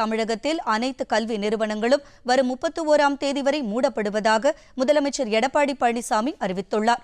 தமிழகத்தில் அனைத்து கல்வி நிறுவனங்களும் வரும் முப்பத்தி ஓராம் தேதி வரை மூடப்படுவதாக முதலமைச்சர் எடப்பாடி பழனிசாமி அறிவித்துள்ளார்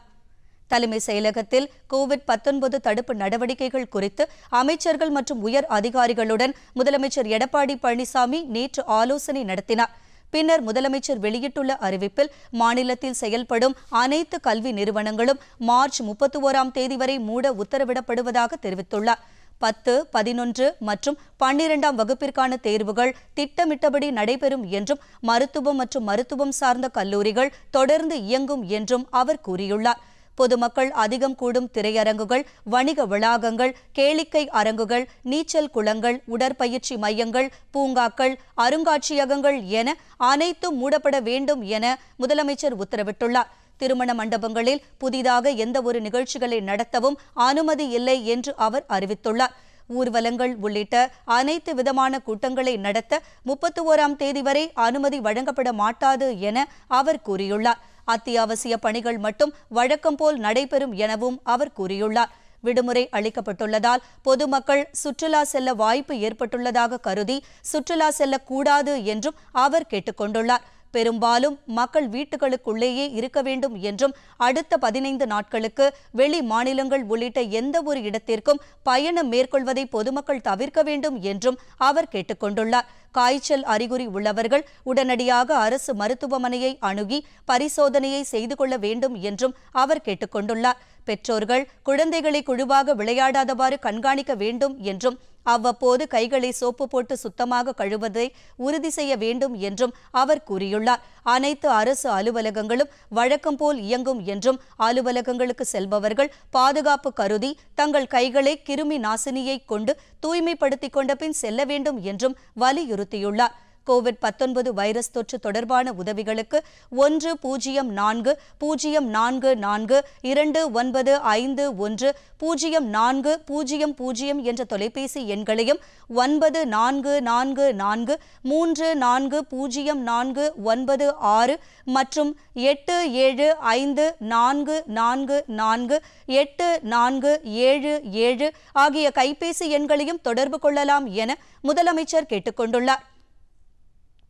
தலைமை செயலகத்தில் கோவிட் பத்தொன்பது தடுப்பு நடவடிக்கைகள் குறித்து அமைச்சர்கள் மற்றும் உயர் அதிகாரிகளுடன் முதலமைச்சர் எடப்பாடி பழனிசாமி நேற்று ஆலோசனை நடத்தினார் பின்னர் முதலமைச்சர் வெளியிட்டுள்ள அறிவிப்பில் மாநிலத்தில் செயல்படும் அனைத்து கல்வி நிறுவனங்களும் மார்ச் முப்பத்தி ஓராம் தேதி வரை மூட உத்தரவிடப்படுவதாக தெரிவித்துள்ளார் பத்து பதினொன்று மற்றும் பன்னிரெண்டாம் வகுப்பிற்கான தேர்வுகள் திட்டமிட்டபடி நடைபெறும் என்றும் மருத்துவம் மற்றும் மருத்துவம் சார்ந்த கல்லூரிகள் தொடர்ந்து இயங்கும் என்றும் அவர் கூறியுள்ளார் பொதுமக்கள் அதிகம் கூடும் திரையரங்குகள் வணிக வளாகங்கள் கேளிக்கை அரங்குகள் நீச்சல் குளங்கள் உடற்பயிற்சி மையங்கள் பூங்காக்கள் அருங்காட்சியகங்கள் என அனைத்தும் மூடப்பட வேண்டும் என முதலமைச்சர் உத்தரவிட்டுள்ளார் திருமண மண்டபங்களில் புதிதாக எந்த ஒரு நிகழ்ச்சிகளை நடத்தவும் அனுமதி இல்லை என்று அவர் அறிவித்துள்ளார் ஊர்வலங்கள் உள்ளிட்ட அனைத்து விதமான கூட்டங்களை நடத்த முப்பத்தி ஓராம் தேதி வரை அனுமதி வழங்கப்பட மாட்டாது என அவர் கூறியுள்ளார் அத்தியாவசிய பணிகள் மட்டும் வழக்கம் போல் நடைபெறும் எனவும் அவர் கூறியுள்ளார் விடுமுறை அளிக்கப்பட்டுள்ளதால் பொதுமக்கள் சுற்றுலா செல்ல வாய்ப்பு ஏற்பட்டுள்ளதாக கருதி சுற்றுலா செல்லக்கூடாது என்றும் அவர் கேட்டுக்கொண்டுள்ளார் பெரும்பாலும் மக்கள் வீட்டுகளுக்குள்ளேயே இருக்க வேண்டும் என்றும் அடுத்த பதினைந்து நாட்களுக்கு வெளி மாநிலங்கள் உள்ளிட்ட எந்த ஒரு இடத்திற்கும் பயணம் மேற்கொள்வதை பொதுமக்கள் தவிர்க்க வேண்டும் என்றும் அவர் கேட்டுக்கொண்டுள்ளார் காய்ச்சல் அறிகுறி உள்ளவர்கள் உடனடியாக அரசு மருத்துவமனையை அணுகி பரிசோதனையை செய்து கொள்ள வேண்டும் என்றும் அவர் கேட்டுக் கொண்டுள்ளார் பெற்றோர்கள் குழந்தைகளை குழுவாக விளையாடாதவாறு கண்காணிக்க வேண்டும் என்றும் அவ்வப்போது கைகளை சோப்பு போட்டு சுத்தமாக கழுவதை உறுதி செய்ய வேண்டும் என்றும் அவர் கூறியுள்ளார் அனைத்து அரசு அலுவலகங்களும் வழக்கம் போல் இயங்கும் என்றும் அலுவலகங்களுக்கு செல்பவர்கள் பாதுகாப்பு கருதி தங்கள் கைகளை கிருமி நாசினியை கொண்டு தூய்மைப்படுத்திக் கொண்ட பின் செல்ல வேண்டும் என்றும் வலியுறுத்தியுள்ளார் கோவிட் பத்தொன்பது வைரஸ் தொற்று தொடர்பான உதவிகளுக்கு ஒன்று பூஜ்ஜியம் நான்கு பூஜ்ஜியம் நான்கு நான்கு இரண்டு ஒன்பது ஐந்து ஒன்று பூஜ்ஜியம் நான்கு பூஜ்ஜியம் பூஜ்ஜியம் என்ற தொலைபேசி எண்களையும் ஒன்பது நான்கு நான்கு நான்கு மூன்று நான்கு பூஜ்ஜியம் நான்கு ஒன்பது ஆறு மற்றும் எட்டு ஏழு ஐந்து நான்கு நான்கு நான்கு எட்டு நான்கு ஏழு ஏழு ஆகிய கைபேசி எண்களையும் தொடர்பு கொள்ளலாம் என முதலமைச்சர் கேட்டுக்கொண்டுள்ளார் கொண்டுள்ளார்